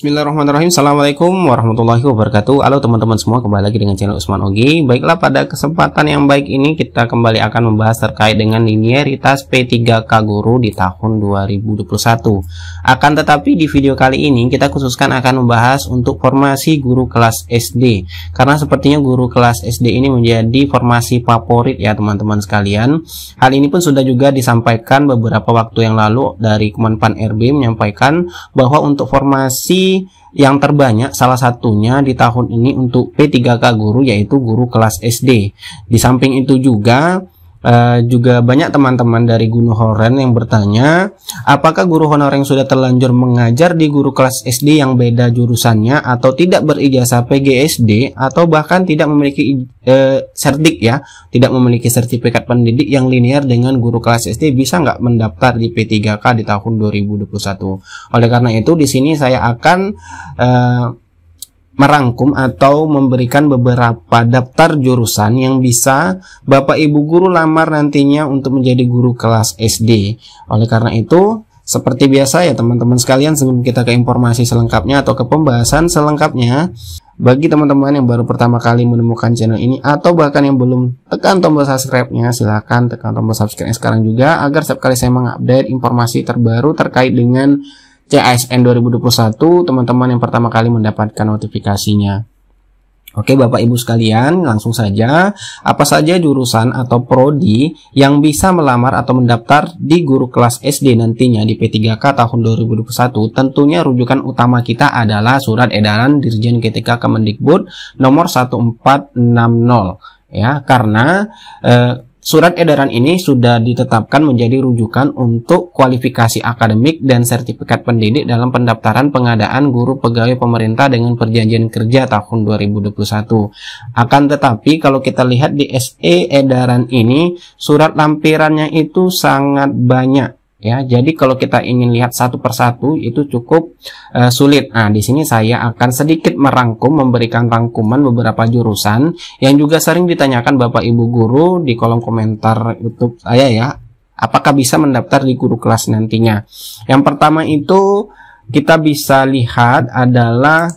Bismillahirrahmanirrahim Assalamualaikum warahmatullahi wabarakatuh Halo teman-teman semua kembali lagi dengan channel Usman Ogi Baiklah pada kesempatan yang baik ini kita kembali akan membahas terkait dengan linearitas P3K Guru di tahun 2021 Akan tetapi di video kali ini kita khususkan akan membahas untuk formasi guru kelas SD Karena sepertinya guru kelas SD ini menjadi formasi favorit ya teman-teman sekalian Hal ini pun sudah juga disampaikan beberapa waktu yang lalu dari Kemenpan RB menyampaikan bahwa untuk formasi yang terbanyak salah satunya di tahun ini untuk P3K guru yaitu guru kelas SD. Di samping itu juga Uh, juga banyak teman-teman dari guru honorer yang bertanya, apakah guru honorer yang sudah terlanjur mengajar di guru kelas SD yang beda jurusannya atau tidak berijazah PGSD atau bahkan tidak memiliki uh, ya, tidak memiliki sertifikat pendidik yang linear dengan guru kelas SD bisa nggak mendaftar di P3K di tahun 2021? Oleh karena itu di sini saya akan uh, merangkum atau memberikan beberapa daftar jurusan yang bisa Bapak Ibu guru lamar nantinya untuk menjadi guru kelas SD. Oleh karena itu, seperti biasa ya teman-teman sekalian sebelum kita ke informasi selengkapnya atau ke pembahasan selengkapnya, bagi teman-teman yang baru pertama kali menemukan channel ini atau bahkan yang belum tekan tombol subscribe-nya, silahkan tekan tombol subscribe sekarang juga agar setiap kali saya mengupdate informasi terbaru terkait dengan CASN 2021 teman-teman yang pertama kali mendapatkan notifikasinya. Oke Bapak Ibu sekalian, langsung saja apa saja jurusan atau prodi yang bisa melamar atau mendaftar di guru kelas SD nantinya di P3K tahun 2021? Tentunya rujukan utama kita adalah surat edaran Dirjen Ketika Kemendikbud nomor 1460 ya karena eh, Surat edaran ini sudah ditetapkan menjadi rujukan untuk kualifikasi akademik dan sertifikat pendidik dalam pendaftaran pengadaan guru pegawai pemerintah dengan perjanjian kerja tahun 2021. Akan tetapi kalau kita lihat di SE edaran ini, surat lampirannya itu sangat banyak ya jadi kalau kita ingin lihat satu persatu itu cukup uh, sulit nah di sini saya akan sedikit merangkum memberikan rangkuman beberapa jurusan yang juga sering ditanyakan bapak ibu guru di kolom komentar YouTube saya ya apakah bisa mendaftar di guru kelas nantinya yang pertama itu kita bisa lihat adalah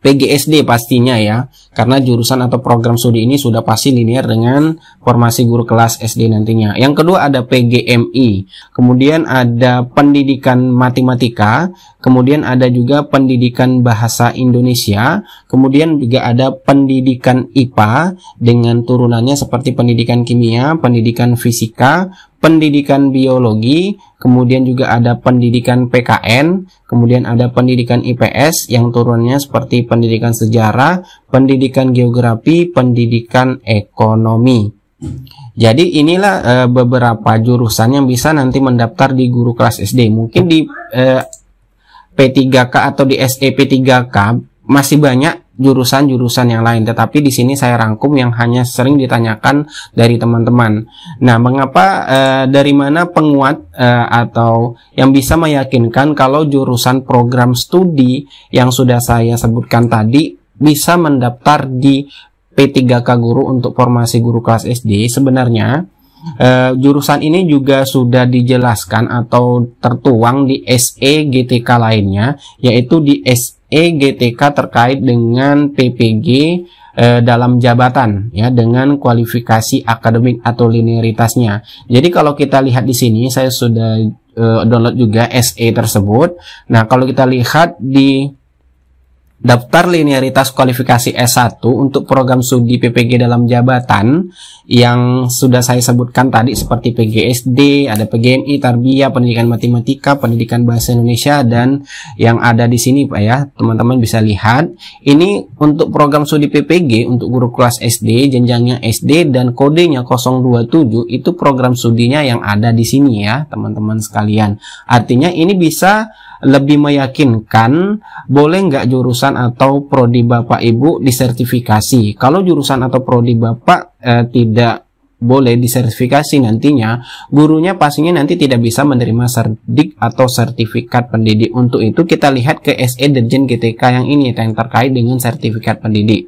PGSD pastinya ya, karena jurusan atau program studi ini sudah pasti linear dengan formasi guru kelas SD nantinya. Yang kedua ada PGMI, kemudian ada pendidikan matematika, kemudian ada juga pendidikan bahasa Indonesia, kemudian juga ada pendidikan IPA dengan turunannya seperti pendidikan kimia, pendidikan fisika, pendidikan biologi, kemudian juga ada pendidikan PKN, kemudian ada pendidikan IPS yang turunnya seperti pendidikan sejarah, pendidikan geografi, pendidikan ekonomi. Jadi inilah e, beberapa jurusan yang bisa nanti mendaftar di guru kelas SD. Mungkin di e, eh, P3K atau di SEP3K masih banyak jurusan-jurusan yang lain. Tetapi di sini saya rangkum yang hanya sering ditanyakan dari teman-teman. Nah, mengapa e, dari mana penguat e, atau yang bisa meyakinkan kalau jurusan program studi yang sudah saya sebutkan tadi bisa mendaftar di P3K guru untuk formasi guru kelas SD sebenarnya e, jurusan ini juga sudah dijelaskan atau tertuang di SE GTK lainnya, yaitu di SE EGTK terkait dengan PPG e, dalam jabatan ya dengan kualifikasi akademik atau linearitasnya. Jadi kalau kita lihat di sini saya sudah eh, download juga SE tersebut. Nah, kalau kita lihat di Daftar linearitas kualifikasi S1 untuk program studi PPG dalam jabatan yang sudah saya sebutkan tadi seperti PGSD, ada PGMI, Tarbiyah, Pendidikan Matematika, Pendidikan Bahasa Indonesia, dan yang ada di sini Pak ya, teman-teman bisa lihat. Ini untuk program studi PPG untuk guru kelas SD, jenjangnya SD, dan kodenya 027 itu program studinya yang ada di sini ya teman-teman sekalian. Artinya ini bisa lebih meyakinkan boleh nggak jurusan jurusan atau prodi Bapak Ibu disertifikasi. Kalau jurusan atau prodi Bapak eh, tidak boleh disertifikasi nantinya, gurunya pastinya nanti tidak bisa menerima serdik atau sertifikat pendidik. Untuk itu kita lihat ke SE Dirjen GTK yang ini yang terkait dengan sertifikat pendidik.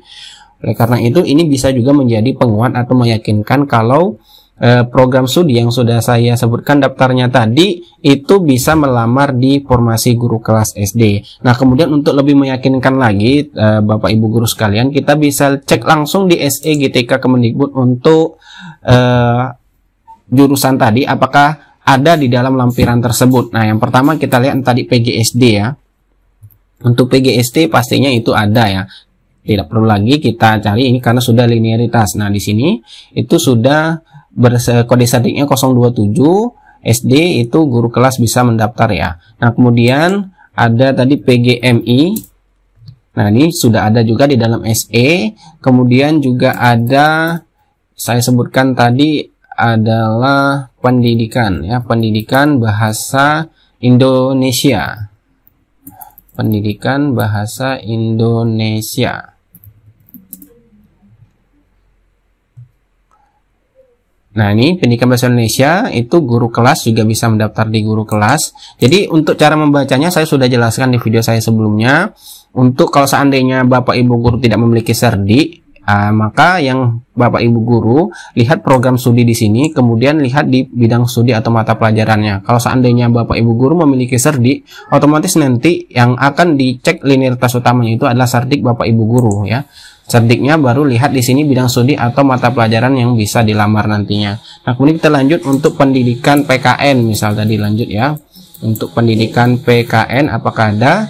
Oleh karena itu ini bisa juga menjadi penguat atau meyakinkan kalau Eh, program studi yang sudah saya sebutkan daftarnya tadi itu bisa melamar di formasi guru kelas SD. Nah, kemudian untuk lebih meyakinkan lagi eh, Bapak Ibu guru sekalian, kita bisa cek langsung di SE GTK Kemendikbud untuk eh, jurusan tadi apakah ada di dalam lampiran tersebut. Nah, yang pertama kita lihat tadi PGSD ya. Untuk PGSD pastinya itu ada ya tidak perlu lagi kita cari ini karena sudah linearitas. Nah, di sini itu sudah Eh, kode sandiknya 027 SD itu guru kelas bisa mendaftar ya. Nah, kemudian ada tadi PGMI. Nah, ini sudah ada juga di dalam SE. Kemudian juga ada saya sebutkan tadi adalah pendidikan ya, pendidikan bahasa Indonesia. Pendidikan bahasa Indonesia. Nah, ini pendidikan bahasa Indonesia itu guru kelas juga bisa mendaftar di guru kelas. Jadi, untuk cara membacanya saya sudah jelaskan di video saya sebelumnya. Untuk kalau seandainya Bapak Ibu guru tidak memiliki serdi, uh, maka yang Bapak Ibu guru lihat program studi di sini, kemudian lihat di bidang studi atau mata pelajarannya. Kalau seandainya Bapak Ibu guru memiliki serdi, otomatis nanti yang akan dicek linearitas utamanya itu adalah serdik Bapak Ibu guru ya. Cerdiknya baru lihat di sini bidang studi atau mata pelajaran yang bisa dilamar nantinya. Nah, kemudian kita lanjut untuk pendidikan PKN misal tadi lanjut ya. Untuk pendidikan PKN apakah ada?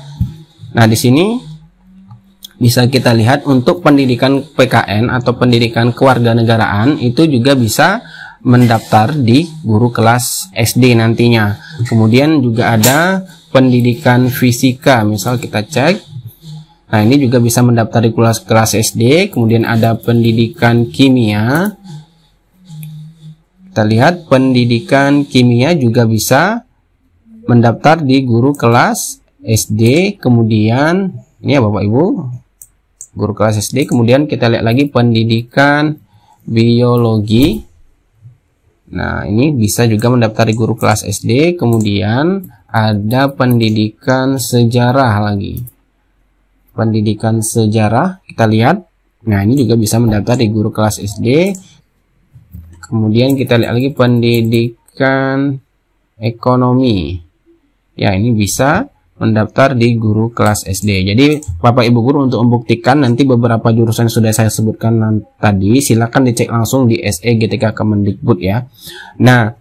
Nah, di sini bisa kita lihat untuk pendidikan PKN atau pendidikan kewarganegaraan itu juga bisa mendaftar di guru kelas SD nantinya. Kemudian juga ada pendidikan fisika, misal kita cek Nah, ini juga bisa mendaftar di kelas kelas SD, kemudian ada pendidikan kimia. Kita lihat pendidikan kimia juga bisa mendaftar di guru kelas SD, kemudian ini ya Bapak Ibu, guru kelas SD, kemudian kita lihat lagi pendidikan biologi. Nah, ini bisa juga mendaftar di guru kelas SD, kemudian ada pendidikan sejarah lagi pendidikan sejarah kita lihat nah ini juga bisa mendaftar di guru kelas SD kemudian kita lihat lagi pendidikan ekonomi ya ini bisa mendaftar di guru kelas SD. Jadi Bapak Ibu guru untuk membuktikan nanti beberapa jurusan yang sudah saya sebutkan tadi silahkan dicek langsung di e GTK Kemendikbud ya. Nah,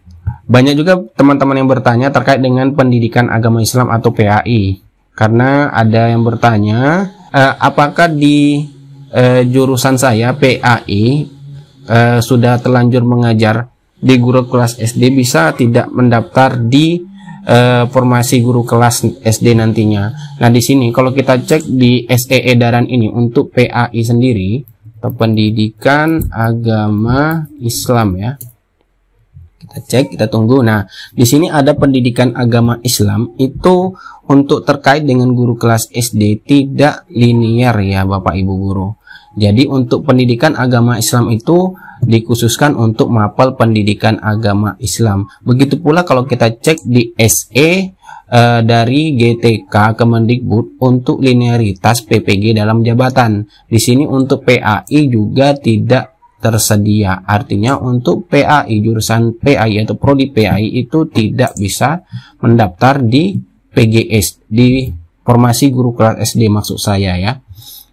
banyak juga teman-teman yang bertanya terkait dengan pendidikan agama Islam atau PAI karena ada yang bertanya uh, apakah di uh, jurusan saya PAI uh, eh, sudah terlanjur mengajar di guru kelas SD bisa tidak mendaftar di uh, formasi guru kelas SD nantinya. Nah di sini kalau kita cek di SE edaran ini untuk PAI sendiri atau pendidikan agama Islam ya kita cek kita tunggu nah di sini ada pendidikan agama Islam itu untuk terkait dengan guru kelas SD tidak linier ya Bapak Ibu guru jadi untuk pendidikan agama Islam itu dikhususkan untuk mapel pendidikan agama Islam begitu pula kalau kita cek di SE e, eh, dari GTK Kemendikbud untuk linearitas PPG dalam jabatan. Di sini untuk PAI juga tidak tersedia. Artinya untuk PAI, jurusan PAI atau Prodi PAI itu tidak bisa mendaftar di PGS, di formasi guru kelas SD maksud saya ya.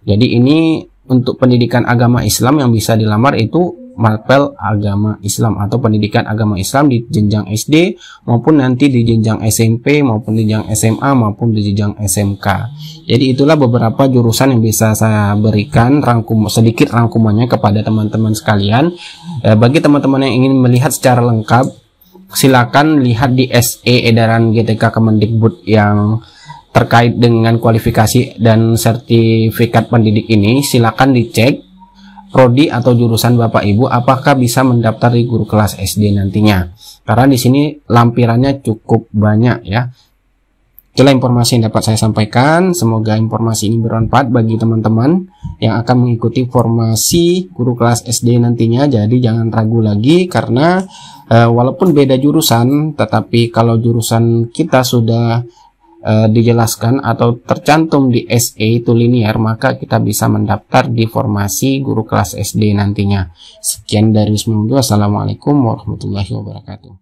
Jadi ini untuk pendidikan agama Islam yang bisa dilamar itu mapel agama Islam atau pendidikan agama Islam di jenjang SD maupun nanti di jenjang SMP maupun di jenjang SMA maupun di jenjang SMK. Jadi itulah beberapa jurusan yang bisa saya berikan rangkum sedikit rangkumannya kepada teman-teman sekalian. Eh, bagi teman-teman yang ingin melihat secara lengkap silakan lihat di SE edaran GTK Kemendikbud yang terkait dengan kualifikasi dan sertifikat pendidik ini silakan dicek prodi atau jurusan Bapak Ibu apakah bisa mendaftar di guru kelas SD nantinya. Karena di sini lampirannya cukup banyak ya. Itulah informasi yang dapat saya sampaikan. Semoga informasi ini bermanfaat bagi teman-teman yang akan mengikuti formasi guru kelas SD nantinya. Jadi jangan ragu lagi karena e, walaupun beda jurusan, tetapi kalau jurusan kita sudah uh, dijelaskan atau tercantum di SE itu linear, maka kita bisa mendaftar di formasi guru kelas SD nantinya. Sekian dari 92. Assalamualaikum warahmatullahi wabarakatuh.